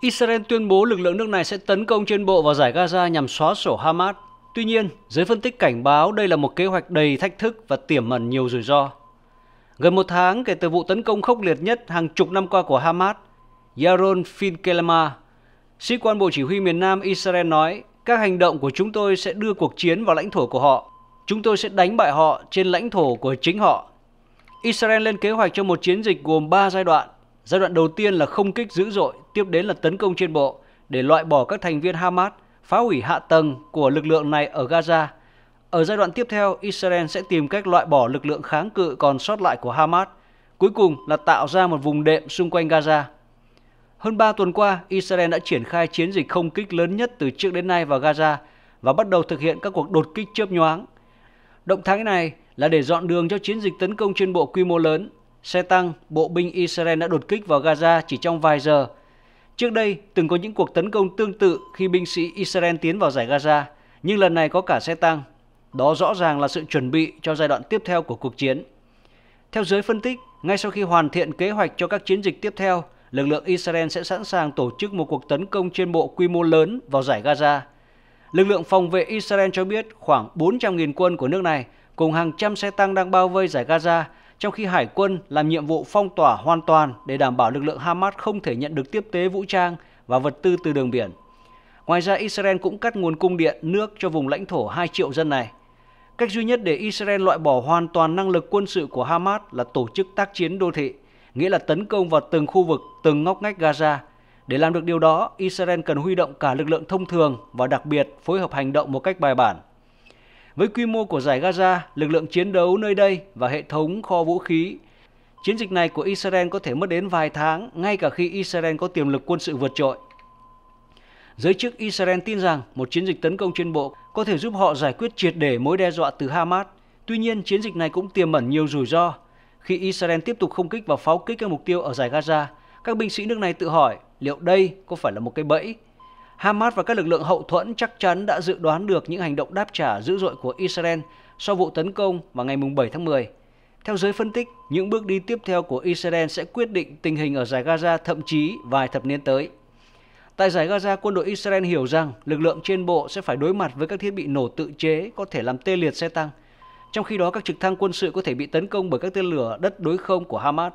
Israel tuyên bố lực lượng nước này sẽ tấn công trên bộ vào giải Gaza nhằm xóa sổ Hamas. Tuy nhiên, giới phân tích cảnh báo đây là một kế hoạch đầy thách thức và tiềm ẩn nhiều rủi ro. Gần một tháng kể từ vụ tấn công khốc liệt nhất hàng chục năm qua của Hamas, Yaron Finkelma, sĩ quan Bộ Chỉ huy miền Nam Israel nói, các hành động của chúng tôi sẽ đưa cuộc chiến vào lãnh thổ của họ. Chúng tôi sẽ đánh bại họ trên lãnh thổ của chính họ. Israel lên kế hoạch cho một chiến dịch gồm 3 giai đoạn Giai đoạn đầu tiên là không kích dữ dội, tiếp đến là tấn công trên bộ để loại bỏ các thành viên Hamas, phá hủy hạ tầng của lực lượng này ở Gaza. Ở giai đoạn tiếp theo, Israel sẽ tìm cách loại bỏ lực lượng kháng cự còn sót lại của Hamas, cuối cùng là tạo ra một vùng đệm xung quanh Gaza. Hơn 3 tuần qua, Israel đã triển khai chiến dịch không kích lớn nhất từ trước đến nay vào Gaza và bắt đầu thực hiện các cuộc đột kích chớp nhoáng. Động thái này là để dọn đường cho chiến dịch tấn công trên bộ quy mô lớn xe tăng, bộ binh Israel đã đột kích vào Gaza chỉ trong vài giờ. Trước đây, từng có những cuộc tấn công tương tự khi binh sĩ Israel tiến vào giải Gaza, nhưng lần này có cả xe tăng. Đó rõ ràng là sự chuẩn bị cho giai đoạn tiếp theo của cuộc chiến. Theo giới phân tích, ngay sau khi hoàn thiện kế hoạch cho các chiến dịch tiếp theo, lực lượng Israel sẽ sẵn sàng tổ chức một cuộc tấn công trên bộ quy mô lớn vào giải Gaza. Lực lượng phòng vệ Israel cho biết khoảng 400.000 quân của nước này cùng hàng trăm xe tăng đang bao vây giải Gaza trong khi hải quân làm nhiệm vụ phong tỏa hoàn toàn để đảm bảo lực lượng Hamas không thể nhận được tiếp tế vũ trang và vật tư từ đường biển. Ngoài ra, Israel cũng cắt nguồn cung điện nước cho vùng lãnh thổ 2 triệu dân này. Cách duy nhất để Israel loại bỏ hoàn toàn năng lực quân sự của Hamas là tổ chức tác chiến đô thị, nghĩa là tấn công vào từng khu vực, từng ngóc ngách Gaza. Để làm được điều đó, Israel cần huy động cả lực lượng thông thường và đặc biệt phối hợp hành động một cách bài bản với quy mô của giải Gaza, lực lượng chiến đấu nơi đây và hệ thống kho vũ khí, chiến dịch này của Israel có thể mất đến vài tháng ngay cả khi Israel có tiềm lực quân sự vượt trội. Giới chức Israel tin rằng một chiến dịch tấn công trên bộ có thể giúp họ giải quyết triệt để mối đe dọa từ Hamas. Tuy nhiên, chiến dịch này cũng tiềm ẩn nhiều rủi ro. Khi Israel tiếp tục không kích và pháo kích các mục tiêu ở giải Gaza, các binh sĩ nước này tự hỏi liệu đây có phải là một cái bẫy Hamas và các lực lượng hậu thuẫn chắc chắn đã dự đoán được những hành động đáp trả dữ dội của Israel sau vụ tấn công vào ngày 7 tháng 10. Theo giới phân tích, những bước đi tiếp theo của Israel sẽ quyết định tình hình ở giải Gaza thậm chí vài thập niên tới. Tại giải Gaza, quân đội Israel hiểu rằng lực lượng trên bộ sẽ phải đối mặt với các thiết bị nổ tự chế có thể làm tê liệt xe tăng. Trong khi đó, các trực thăng quân sự có thể bị tấn công bởi các tên lửa đất đối không của Hamas.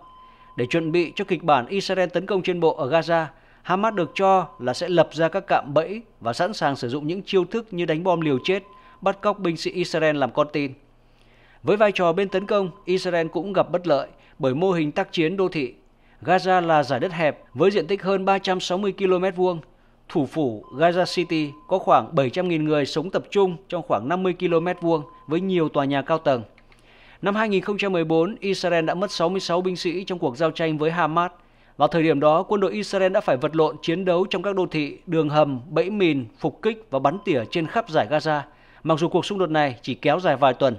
Để chuẩn bị cho kịch bản Israel tấn công trên bộ ở Gaza, Hamas được cho là sẽ lập ra các cạm bẫy và sẵn sàng sử dụng những chiêu thức như đánh bom liều chết, bắt cóc binh sĩ Israel làm con tin. Với vai trò bên tấn công, Israel cũng gặp bất lợi bởi mô hình tác chiến đô thị. Gaza là giải đất hẹp với diện tích hơn 360 km vuông. Thủ phủ Gaza City có khoảng 700.000 người sống tập trung trong khoảng 50 km vuông với nhiều tòa nhà cao tầng. Năm 2014, Israel đã mất 66 binh sĩ trong cuộc giao tranh với Hamas vào thời điểm đó, quân đội Israel đã phải vật lộn chiến đấu trong các đô thị, đường hầm, bẫy mìn, phục kích và bắn tỉa trên khắp giải Gaza, mặc dù cuộc xung đột này chỉ kéo dài vài tuần.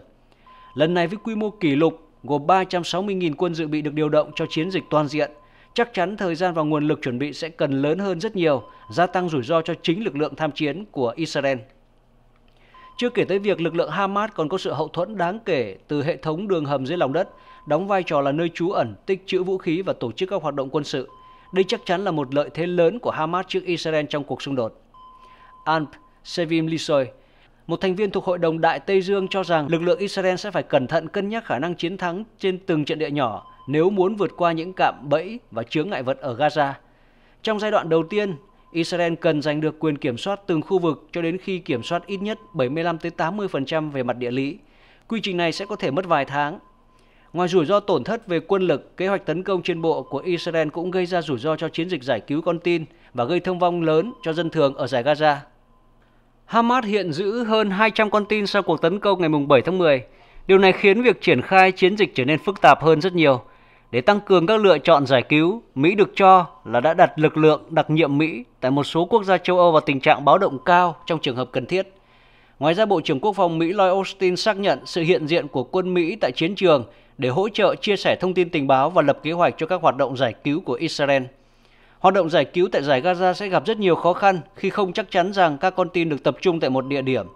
Lần này với quy mô kỷ lục, gồm 360.000 quân dự bị được điều động cho chiến dịch toàn diện, chắc chắn thời gian và nguồn lực chuẩn bị sẽ cần lớn hơn rất nhiều, gia tăng rủi ro cho chính lực lượng tham chiến của Israel. Chưa kể tới việc lực lượng Hamas còn có sự hậu thuẫn đáng kể từ hệ thống đường hầm dưới lòng đất, đóng vai trò là nơi trú ẩn, tích trữ vũ khí và tổ chức các hoạt động quân sự. Đây chắc chắn là một lợi thế lớn của Hamas trước Israel trong cuộc xung đột. Alp Sevim Lisoy, một thành viên thuộc Hội đồng Đại Tây Dương cho rằng lực lượng Israel sẽ phải cẩn thận cân nhắc khả năng chiến thắng trên từng trận địa nhỏ nếu muốn vượt qua những cạm bẫy và chướng ngại vật ở Gaza. Trong giai đoạn đầu tiên, Israel cần giành được quyền kiểm soát từng khu vực cho đến khi kiểm soát ít nhất 75-80% về mặt địa lý. Quy trình này sẽ có thể mất vài tháng. Ngoài rủi ro tổn thất về quân lực, kế hoạch tấn công trên bộ của Israel cũng gây ra rủi ro cho chiến dịch giải cứu con tin và gây thương vong lớn cho dân thường ở giải Gaza. Hamas hiện giữ hơn 200 con tin sau cuộc tấn công ngày 7 tháng 10. Điều này khiến việc triển khai chiến dịch trở nên phức tạp hơn rất nhiều – để tăng cường các lựa chọn giải cứu, Mỹ được cho là đã đặt lực lượng đặc nhiệm Mỹ tại một số quốc gia châu Âu vào tình trạng báo động cao trong trường hợp cần thiết. Ngoài ra, Bộ trưởng Quốc phòng Mỹ Lloyd Austin xác nhận sự hiện diện của quân Mỹ tại chiến trường để hỗ trợ chia sẻ thông tin tình báo và lập kế hoạch cho các hoạt động giải cứu của Israel. Hoạt động giải cứu tại giải Gaza sẽ gặp rất nhiều khó khăn khi không chắc chắn rằng các con tin được tập trung tại một địa điểm.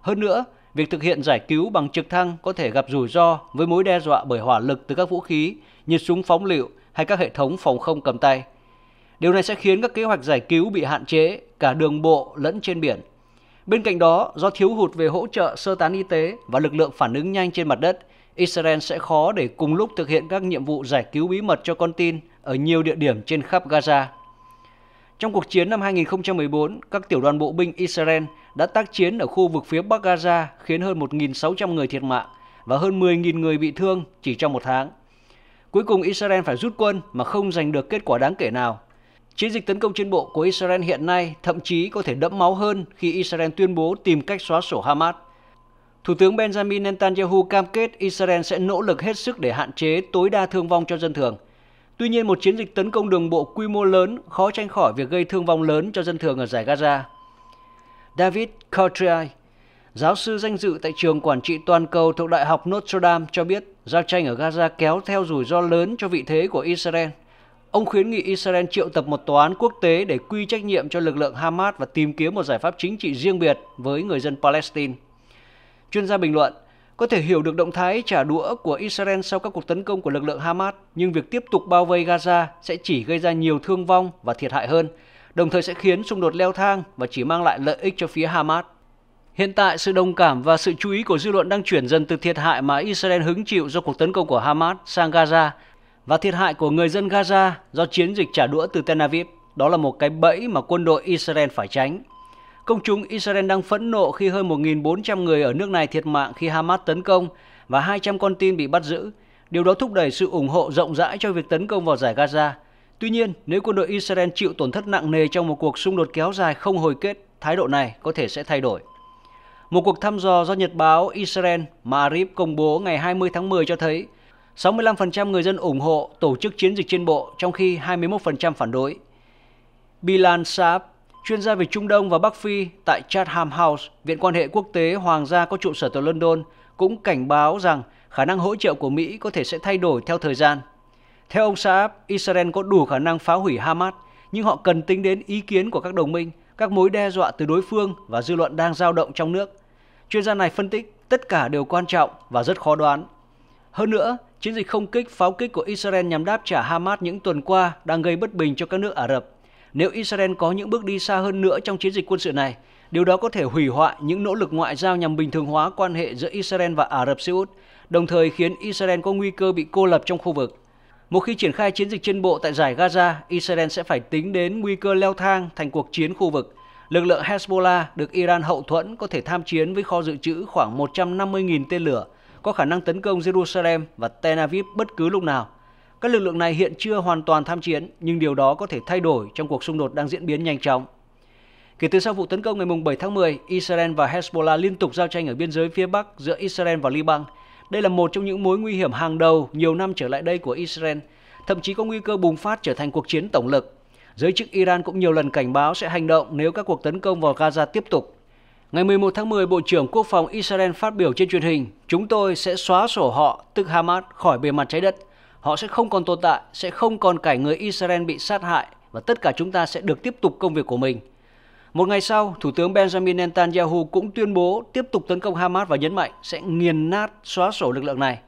Hơn nữa, việc thực hiện giải cứu bằng trực thăng có thể gặp rủi ro với mối đe dọa bởi hỏa lực từ các vũ khí như súng phóng lựu hay các hệ thống phòng không cầm tay. Điều này sẽ khiến các kế hoạch giải cứu bị hạn chế cả đường bộ lẫn trên biển. Bên cạnh đó, do thiếu hụt về hỗ trợ sơ tán y tế và lực lượng phản ứng nhanh trên mặt đất, Israel sẽ khó để cùng lúc thực hiện các nhiệm vụ giải cứu bí mật cho con tin ở nhiều địa điểm trên khắp Gaza. Trong cuộc chiến năm 2014, các tiểu đoàn bộ binh Israel đã tác chiến ở khu vực phía Bắc Gaza khiến hơn 1.600 người thiệt mạng và hơn 10.000 người bị thương chỉ trong một tháng. Cuối cùng Israel phải rút quân mà không giành được kết quả đáng kể nào. Chiến dịch tấn công trên bộ của Israel hiện nay thậm chí có thể đẫm máu hơn khi Israel tuyên bố tìm cách xóa sổ Hamas. Thủ tướng Benjamin Netanyahu cam kết Israel sẽ nỗ lực hết sức để hạn chế tối đa thương vong cho dân thường – Tuy nhiên, một chiến dịch tấn công đường bộ quy mô lớn khó tránh khỏi việc gây thương vong lớn cho dân thường ở giải Gaza. David Courtrai, giáo sư danh dự tại trường quản trị toàn cầu thuộc Đại học Notre Dame cho biết giao tranh ở Gaza kéo theo rủi ro lớn cho vị thế của Israel. Ông khuyến nghị Israel triệu tập một tòa án quốc tế để quy trách nhiệm cho lực lượng Hamas và tìm kiếm một giải pháp chính trị riêng biệt với người dân Palestine. Chuyên gia bình luận, có thể hiểu được động thái trả đũa của Israel sau các cuộc tấn công của lực lượng Hamas, nhưng việc tiếp tục bao vây Gaza sẽ chỉ gây ra nhiều thương vong và thiệt hại hơn, đồng thời sẽ khiến xung đột leo thang và chỉ mang lại lợi ích cho phía Hamas. Hiện tại, sự đồng cảm và sự chú ý của dư luận đang chuyển dần từ thiệt hại mà Israel hứng chịu do cuộc tấn công của Hamas sang Gaza và thiệt hại của người dân Gaza do chiến dịch trả đũa từ Tel Aviv. Đó là một cái bẫy mà quân đội Israel phải tránh. Công chúng Israel đang phẫn nộ khi hơn 1.400 người ở nước này thiệt mạng khi Hamas tấn công và 200 con tin bị bắt giữ. Điều đó thúc đẩy sự ủng hộ rộng rãi cho việc tấn công vào giải Gaza. Tuy nhiên, nếu quân đội Israel chịu tổn thất nặng nề trong một cuộc xung đột kéo dài không hồi kết, thái độ này có thể sẽ thay đổi. Một cuộc thăm dò do Nhật báo Israel Ma'arif công bố ngày 20 tháng 10 cho thấy 65% người dân ủng hộ tổ chức chiến dịch trên bộ trong khi 21% phản đối. Bilan Saab, chuyên gia về Trung Đông và Bắc Phi tại Chatham House, Viện quan hệ quốc tế Hoàng gia có trụ sở tại London, cũng cảnh báo rằng khả năng hỗ trợ của Mỹ có thể sẽ thay đổi theo thời gian. Theo ông Saab, Israel có đủ khả năng phá hủy Hamas, nhưng họ cần tính đến ý kiến của các đồng minh, các mối đe dọa từ đối phương và dư luận đang dao động trong nước. Chuyên gia này phân tích tất cả đều quan trọng và rất khó đoán. Hơn nữa, chiến dịch không kích pháo kích của Israel nhằm đáp trả Hamas những tuần qua đang gây bất bình cho các nước Ả Rập nếu Israel có những bước đi xa hơn nữa trong chiến dịch quân sự này, điều đó có thể hủy hoại những nỗ lực ngoại giao nhằm bình thường hóa quan hệ giữa Israel và Ả Rập Xê Út, đồng thời khiến Israel có nguy cơ bị cô lập trong khu vực. Một khi triển khai chiến dịch trên bộ tại giải Gaza, Israel sẽ phải tính đến nguy cơ leo thang thành cuộc chiến khu vực. Lực lượng Hezbollah được Iran hậu thuẫn có thể tham chiến với kho dự trữ khoảng 150.000 tên lửa, có khả năng tấn công Jerusalem và Tel Aviv bất cứ lúc nào. Các lực lượng này hiện chưa hoàn toàn tham chiến, nhưng điều đó có thể thay đổi trong cuộc xung đột đang diễn biến nhanh chóng. Kể từ sau vụ tấn công ngày 7 tháng 10, Israel và Hezbollah liên tục giao tranh ở biên giới phía Bắc giữa Israel và Liban. Đây là một trong những mối nguy hiểm hàng đầu nhiều năm trở lại đây của Israel, thậm chí có nguy cơ bùng phát trở thành cuộc chiến tổng lực. Giới chức Iran cũng nhiều lần cảnh báo sẽ hành động nếu các cuộc tấn công vào Gaza tiếp tục. Ngày 11 tháng 10, Bộ trưởng Quốc phòng Israel phát biểu trên truyền hình, chúng tôi sẽ xóa sổ họ, tức Hamas, khỏi bề mặt trái đất – Họ sẽ không còn tồn tại, sẽ không còn cảnh người Israel bị sát hại và tất cả chúng ta sẽ được tiếp tục công việc của mình. Một ngày sau, Thủ tướng Benjamin Netanyahu cũng tuyên bố tiếp tục tấn công Hamas và nhấn mạnh sẽ nghiền nát xóa sổ lực lượng này.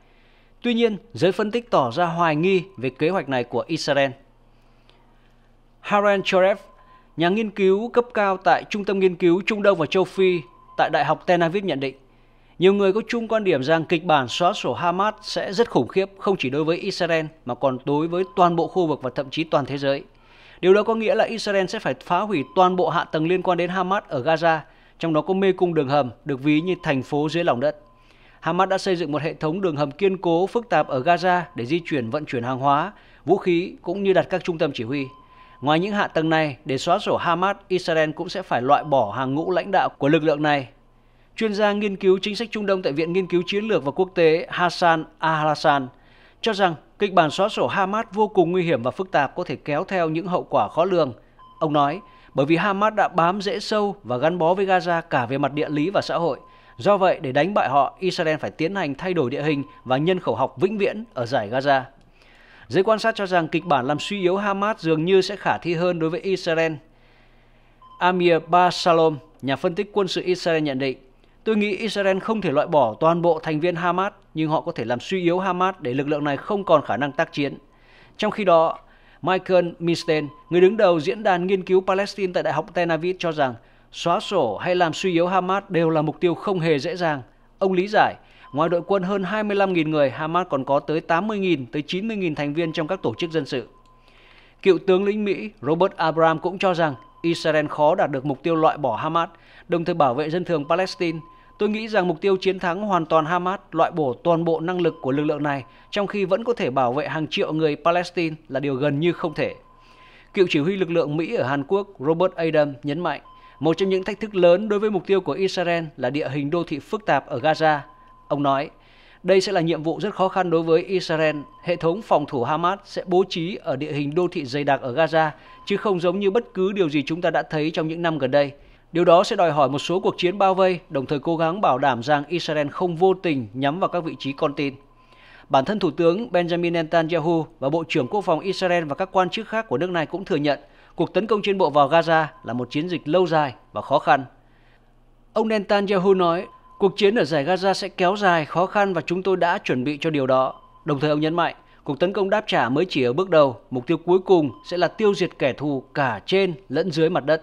Tuy nhiên, giới phân tích tỏ ra hoài nghi về kế hoạch này của Israel. Haran Chorev, nhà nghiên cứu cấp cao tại Trung tâm Nghiên cứu Trung Đông và Châu Phi tại Đại học Tel Aviv nhận định nhiều người có chung quan điểm rằng kịch bản xóa sổ Hamas sẽ rất khủng khiếp không chỉ đối với Israel mà còn đối với toàn bộ khu vực và thậm chí toàn thế giới. Điều đó có nghĩa là Israel sẽ phải phá hủy toàn bộ hạ tầng liên quan đến Hamas ở Gaza, trong đó có mê cung đường hầm được ví như thành phố dưới lòng đất. Hamas đã xây dựng một hệ thống đường hầm kiên cố phức tạp ở Gaza để di chuyển vận chuyển hàng hóa, vũ khí cũng như đặt các trung tâm chỉ huy. Ngoài những hạ tầng này, để xóa sổ Hamas, Israel cũng sẽ phải loại bỏ hàng ngũ lãnh đạo của lực lượng này chuyên gia nghiên cứu chính sách Trung Đông tại Viện Nghiên cứu Chiến lược và Quốc tế Hassan Ahlasan cho rằng kịch bản xóa sổ Hamas vô cùng nguy hiểm và phức tạp có thể kéo theo những hậu quả khó lường. Ông nói, bởi vì Hamas đã bám rễ sâu và gắn bó với Gaza cả về mặt địa lý và xã hội. Do vậy, để đánh bại họ, Israel phải tiến hành thay đổi địa hình và nhân khẩu học vĩnh viễn ở giải Gaza. Giới quan sát cho rằng kịch bản làm suy yếu Hamas dường như sẽ khả thi hơn đối với Israel. Amir Basalom, nhà phân tích quân sự Israel nhận định, Tôi nghĩ Israel không thể loại bỏ toàn bộ thành viên Hamas, nhưng họ có thể làm suy yếu Hamas để lực lượng này không còn khả năng tác chiến. Trong khi đó, Michael Misten, người đứng đầu diễn đàn nghiên cứu Palestine tại Đại học Tel Aviv cho rằng xóa sổ hay làm suy yếu Hamas đều là mục tiêu không hề dễ dàng. Ông lý giải, ngoài đội quân hơn 25.000 người, Hamas còn có tới 80.000 tới 90.000 thành viên trong các tổ chức dân sự. Cựu tướng lĩnh Mỹ Robert Abram cũng cho rằng Israel khó đạt được mục tiêu loại bỏ Hamas, đồng thời bảo vệ dân thường Palestine – Tôi nghĩ rằng mục tiêu chiến thắng hoàn toàn Hamas loại bổ toàn bộ năng lực của lực lượng này trong khi vẫn có thể bảo vệ hàng triệu người Palestine là điều gần như không thể. Cựu chỉ huy lực lượng Mỹ ở Hàn Quốc Robert Adam nhấn mạnh một trong những thách thức lớn đối với mục tiêu của Israel là địa hình đô thị phức tạp ở Gaza. Ông nói, đây sẽ là nhiệm vụ rất khó khăn đối với Israel. Hệ thống phòng thủ Hamas sẽ bố trí ở địa hình đô thị dày đặc ở Gaza, chứ không giống như bất cứ điều gì chúng ta đã thấy trong những năm gần đây – Điều đó sẽ đòi hỏi một số cuộc chiến bao vây, đồng thời cố gắng bảo đảm rằng Israel không vô tình nhắm vào các vị trí con tin. Bản thân Thủ tướng Benjamin Netanyahu và Bộ trưởng Quốc phòng Israel và các quan chức khác của nước này cũng thừa nhận cuộc tấn công trên bộ vào Gaza là một chiến dịch lâu dài và khó khăn. Ông Netanyahu nói, cuộc chiến ở giải Gaza sẽ kéo dài, khó khăn và chúng tôi đã chuẩn bị cho điều đó. Đồng thời ông nhấn mạnh, cuộc tấn công đáp trả mới chỉ ở bước đầu, mục tiêu cuối cùng sẽ là tiêu diệt kẻ thù cả trên lẫn dưới mặt đất.